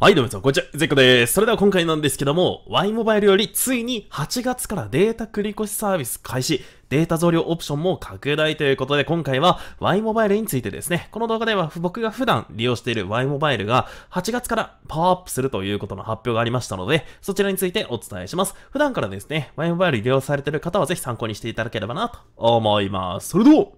はい、どうもみなさん、こんにちは。ゼッコです。それでは今回なんですけども、Y モバイルよりついに8月からデータ繰越サービス開始。データ増量オプションも拡大ということで、今回は Y モバイルについてですね、この動画では僕が普段利用している Y モバイルが8月からパワーアップするということの発表がありましたので、そちらについてお伝えします。普段からですね、Y モバイル利用されている方はぜひ参考にしていただければなと思います。それでは、行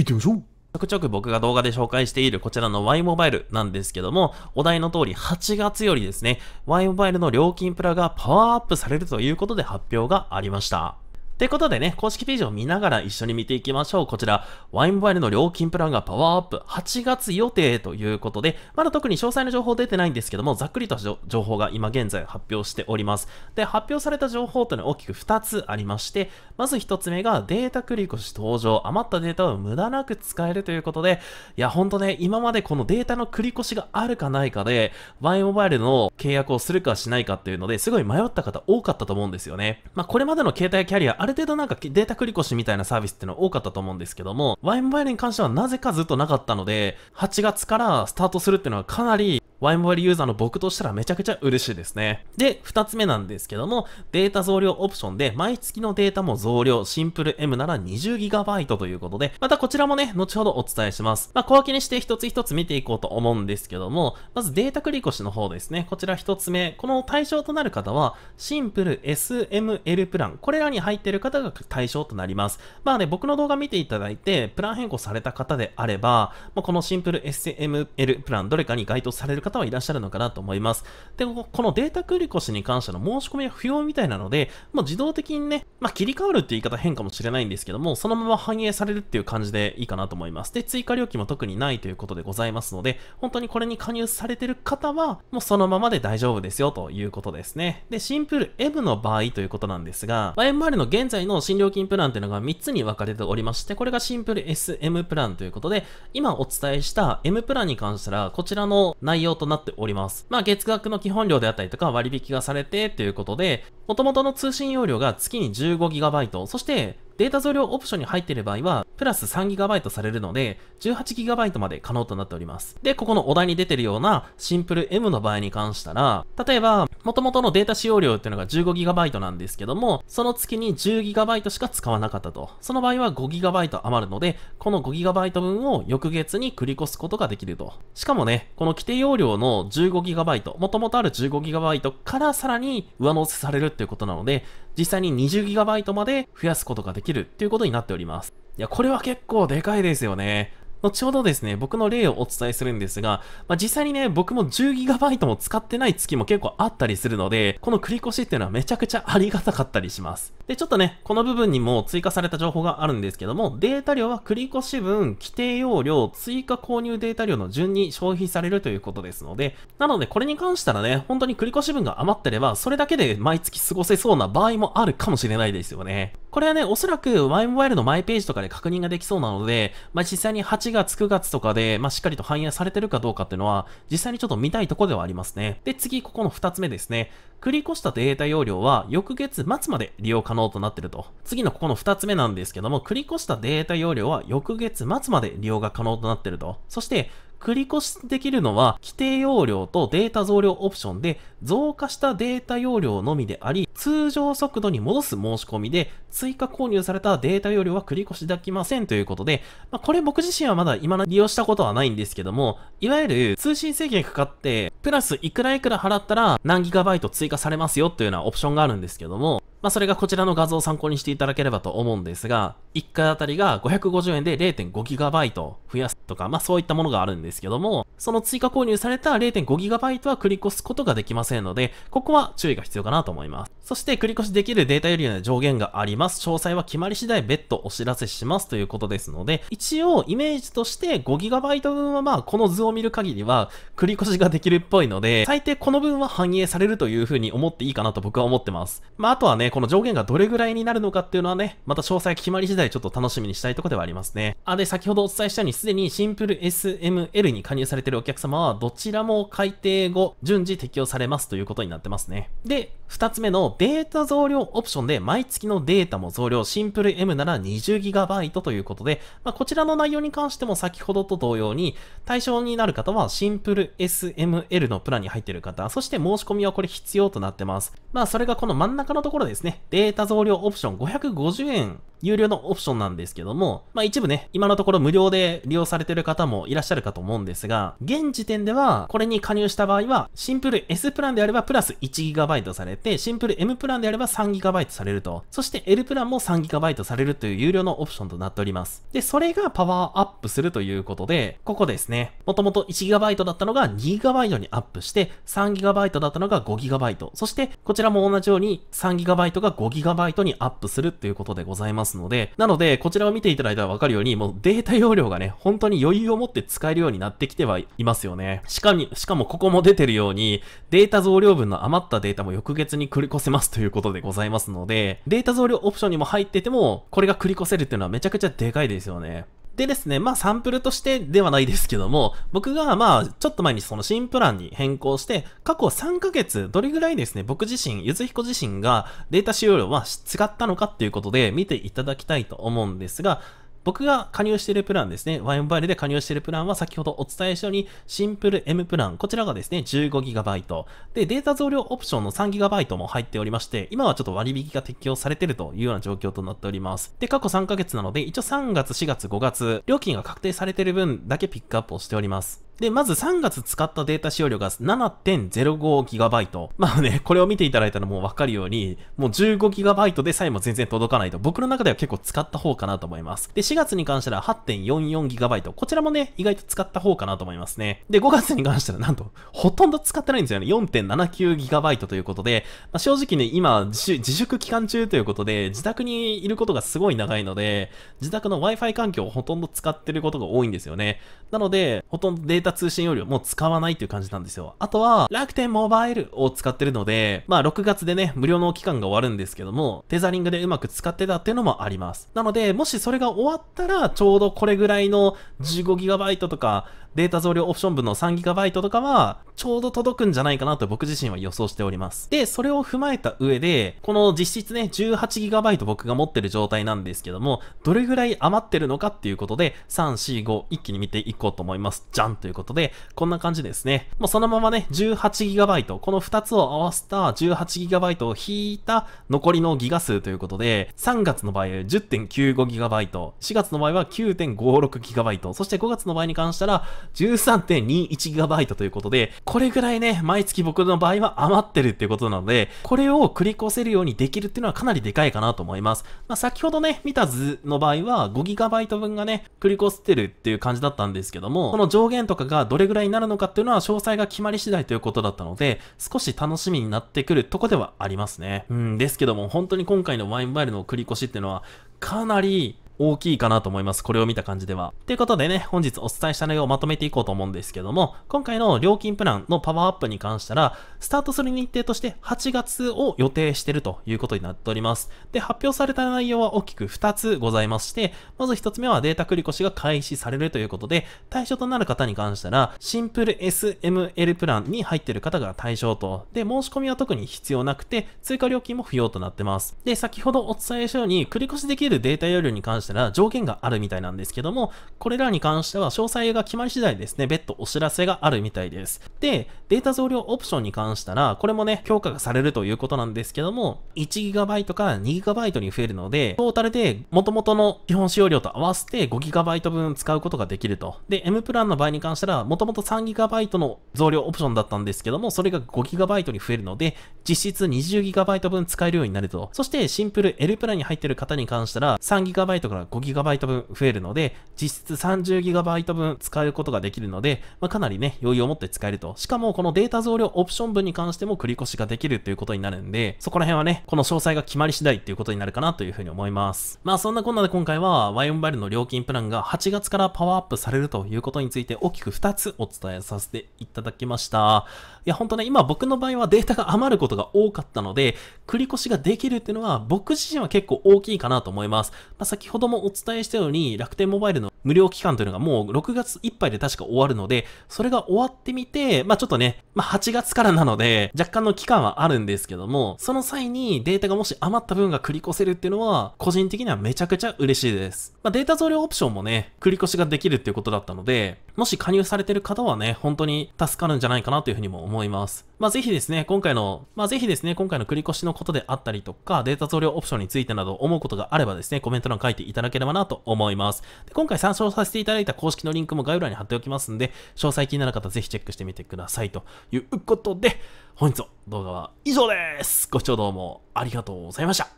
ってみましょうちょくちょく僕が動画で紹介しているこちらの Y モバイルなんですけども、お題の通り8月よりですね、Y モバイルの料金プラがパワーアップされるということで発表がありました。ということでね、公式ページを見ながら一緒に見ていきましょう。こちら、ワインモバイルの料金プランがパワーアップ8月予定ということで、まだ特に詳細な情報出てないんですけども、ざっくりと情報が今現在発表しております。で、発表された情報というのは大きく2つありまして、まず1つ目がデータ繰越し登場、余ったデータを無駄なく使えるということで、いや、ほんとね、今までこのデータの繰り越しがあるかないかで、ワインモバイルの契約をするかしないかっていうので、すごい迷った方多かったと思うんですよね。まあ、これまでの携帯キャリアある程度なんかデータ繰り越しみたいなサービスっていうのは多かったと思うんですけども、ワインバイルに関してはなぜかずっとなかったので、8月からスタートするっていうのはかなりワイモバイルユーザーの僕としたらめちゃくちゃ嬉しいですね。で、2つ目なんですけども、データ増量オプションで、毎月のデータも増量、シンプル M なら 20GB ということで、またこちらもね、後ほどお伝えします。まあ、小分けにして一つ一つ見ていこうと思うんですけども、まずデータ繰越しの方ですね。こちら1つ目、この対象となる方は、シンプル SML プラン、これらに入っている方が対象となります。まあね、僕の動画見ていただいて、プラン変更された方であれば、まあ、このシンプル SML プラン、どれかに該当される方方はいらっしゃるのかなと思います。で、このデータ繰越しに関しての申し込みは不要みたいなので、もう自動的にね、まあ、切り替わるっていう言い方変かもしれないんですけども、そのまま反映されるっていう感じでいいかなと思います。で、追加料金も特にないということでございますので、本当にこれに加入されてる方は、もうそのままで大丈夫ですよということですね。で、シンプル M の場合ということなんですが、MR の現在の新料金プランというのが3つに分かれておりまして、これがシンプル SM プランということで、今お伝えした M プランに関したら、こちらの内容となっております。まあ、月額の基本料であったりとか割引がされてということで、元々の通信容量が月に 15GB、そしてデータ増量オプションに入っている場合は、プラス 3GB されるので、18GB まで可能となっております。で、ここのお題に出てるようなシンプル M の場合に関したら、例えば、元々のデータ使用量っていうのが 15GB なんですけども、その月に 10GB しか使わなかったと。その場合は 5GB 余るので、この 5GB 分を翌月に繰り越すことができると。しかもね、この規定容量の 15GB、元々ある 15GB からさらに上乗せされるっていうことなので、実際に 20GB まで増やすことができるっていうことになっております。いや、これは結構でかいですよね。後ほどですね、僕の例をお伝えするんですが、まあ、実際にね、僕も 10GB も使ってない月も結構あったりするので、この繰り越しっていうのはめちゃくちゃありがたかったりします。で、ちょっとね、この部分にも追加された情報があるんですけども、データ量は繰越分、規定容量、追加購入データ量の順に消費されるということですので、なのでこれに関したらね、本当に繰越分が余ってれば、それだけで毎月過ごせそうな場合もあるかもしれないですよね。これはね、おそらく Y モバイルのマイページとかで確認ができそうなので、まあ、実際に8月、9月とかで、まあ、しっかりと反映されてるかどうかっていうのは、実際にちょっと見たいとこではありますね。で、次、ここの2つ目ですね。繰越したデータ容量は、翌月末まで利用可能能となってると。次のここの2つ目なんですけども、繰り越したデータ容量は翌月末まで利用が可能となってると。そして、繰り越しできるのは規定容量とデータ増量オプションで増加したデータ容量のみであり通常速度に戻す申し込みで追加購入されたデータ容量は繰り越しできませんということで、まあ、これ僕自身はまだ今利用したことはないんですけどもいわゆる通信制限かかってプラスいくらいくら払ったら何ギガバイト追加されますよというようなオプションがあるんですけどもまあ、それがこちらの画像を参考にしていただければと思うんですが、1回あたりが550円で 0.5GB 増やすとか、まあ、そういったものがあるんですけども、その追加購入された 0.5GB は繰り越すことができませんので、ここは注意が必要かなと思います。そして繰り越しできるデータ容量の上限があります。詳細は決まり次第別途お知らせしますということですので、一応イメージとして 5GB 分はまあ、この図を見る限りは繰り越しができるっぽいので、最低この分は反映されるというふうに思っていいかなと僕は思ってます。まあ、あとはね、この上限がどれぐらいになるのかっていうのはね、また詳細決まり次第ちょっと楽しみにしたいとこではありますね。あ、で、先ほどお伝えしたように、すでにシンプル SML に加入されているお客様は、どちらも改定後、順次適用されますということになってますね。で、2つ目のデータ増量オプションで、毎月のデータも増量、シンプル M なら 20GB ということで、まあ、こちらの内容に関しても先ほどと同様に、対象になる方は、シンプル SML のプランに入っている方、そして申し込みはこれ必要となってます。まあ、それがこの真ん中のところですですね、データ増量オプション550円有料のオプションなんですけども、まあ一部ね、今のところ無料で利用されてる方もいらっしゃるかと思うんですが、現時点では、これに加入した場合は、シンプル S プランであればプラス 1GB されて、シンプル M プランであれば 3GB されると、そして L プランも 3GB されるという有料のオプションとなっております。で、それがパワーアップするということで、ここですね、もともと 1GB だったのが 2GB にアップして、3GB だったのが 5GB、そしてこちらも同じように 3GB が 5GB にアップするということでございます。ますので、なので、こちらを見ていただいたらわかるように、もうデータ容量がね、本当に余裕を持って使えるようになってきてはいますよね。しかに、しかもここも出てるように、データ増量分の余ったデータも翌月に繰り越せますということでございますので、データ増量オプションにも入ってても、これが繰り越せるっていうのはめちゃくちゃでかいですよね。でですね、まあサンプルとしてではないですけども、僕がまあちょっと前にその新プランに変更して、過去3ヶ月どれぐらいですね、僕自身、ゆずひこ自身がデータ使用量は違ったのかっていうことで見ていただきたいと思うんですが、僕が加入しているプランですね、Y モバイルで加入しているプランは先ほどお伝えしたように、シンプル M プラン、こちらがですね、15GB。で、データ増量オプションの 3GB も入っておりまして、今はちょっと割引が適用されているというような状況となっております。で、過去3ヶ月なので、一応3月、4月、5月、料金が確定されている分だけピックアップをしております。で、まず3月使ったデータ使用量が 7.05GB。まあね、これを見ていただいたらもうわかるように、もう 15GB でさえも全然届かないと、僕の中では結構使った方かなと思います。で、4月に関しては 8.44GB。こちらもね、意外と使った方かなと思いますね。で、5月に関してはなんと、ほとんど使ってないんですよね。4.79GB ということで、まあ、正直ね、今自、自粛期間中ということで、自宅にいることがすごい長いので、自宅の Wi-Fi 環境をほとんど使ってることが多いんですよね。なので、ほとんどデータタ通信容量もう使わないっていう感じなんですよ。あとは、楽天モバイルを使ってるので、まあ6月でね、無料の期間が終わるんですけども、テザリングでうまく使ってたっていうのもあります。なので、もしそれが終わったら、ちょうどこれぐらいの 15GB とか、データ増量オプション分の 3GB とかは、ちょうど届くんじゃないかなと僕自身は予想しております。で、それを踏まえた上で、この実質ね、18GB 僕が持ってる状態なんですけども、どれぐらい余ってるのかっていうことで、3、4、5一気に見ていこうと思います。じゃんということで、こんな感じですね。もうそのままね、18GB、この2つを合わせた 18GB を引いた残りのギガ数ということで、3月の場合 10.95GB、4月の場合は 9.56GB、そして5月の場合に関したら 13.21GB ということで、これぐらいね、毎月僕の場合は余ってるっていうことなので、これを繰り越せるようにできるっていうのはかなりでかいかなと思います。まあ、先ほどね、見た図の場合は 5GB 分がね、繰り越してるっていう感じだったんですけども、この上限とかがどれぐらいになるのかっていうのは詳細が決まり次第ということだったので、少し楽しみになってくるとこではありますね。うん、ですけども、本当に今回のワインバイルの繰り越しっていうのは、かなり大きいかなと思います。これを見た感じでは。ということでね、本日お伝えした内容をまとめていこうと思うんですけども、今回の料金プランのパワーアップに関したら、スタートする日程として8月を予定してるということになっております。で、発表された内容は大きく2つございまして、まず1つ目はデータ繰越が開始されるということで、対象となる方に関したら、シンプル SML プランに入ってる方が対象と、で、申し込みは特に必要なくて、追加料金も不要となってます。で、先ほどお伝えしたように、繰越できるデータ容量に関してしたらがあるみたいなんですけども、これらに関しては詳細が決まり次第ですね、別途お知らせがあるみたいです。で、データ増量オプションに関したら、これもね、強化がされるということなんですけども、1GB から 2GB に増えるので、トータルで元々の基本使用量と合わせて 5GB 分使うことができると。で、M プランの場合に関したら、元々 3GB の増量オプションだったんですけども、それが 5GB に増えるので、実質 20GB 分使えるようになると。そして、シンプル L プランに入ってる方に関したら、3GB からが 5GB 分増えるので、実質 30GB 分使うことができるので、まあ、かなりね、余裕を持って使えると。しかも、このデータ増量オプション分に関しても繰り越しができるということになるんで、そこら辺はね、この詳細が決まり次第っていうことになるかなというふうに思います。まあ、そんなこんなで今回は、ワイオンバイルの料金プランが8月からパワーアップされるということについて大きく2つお伝えさせていただきました。いや、ほんとね、今僕の場合はデータが余ることが多かったので、繰り越しができるっていうのは僕自身は結構大きいかなと思います。まあ、先ほどもお伝えしたように楽天モバイルの無料期間というのがもう6月いっぱいで確か終わるので、それが終わってみて、まあちょっとね、まあ8月からなので、若干の期間はあるんですけども、その際にデータがもし余った分が繰り越せるっていうのは、個人的にはめちゃくちゃ嬉しいです。まあデータ増量オプションもね、繰り越しができるっていうことだったので、もし加入されてる方はね、本当に助かるんじゃないかなというふうにも思います。まあぜひですね、今回の、まあぜひですね、今回の繰り越しのことであったりとか、データ増量オプションについてなど思うことがあればですね、コメント欄書いていただければなと思います。で今回参照させていただいた公式のリンクも概要欄に貼っておきますんで、詳細気になる方ぜひチェックしてみてくださいということで、本日の動画は以上です。ご視聴どうもありがとうございました。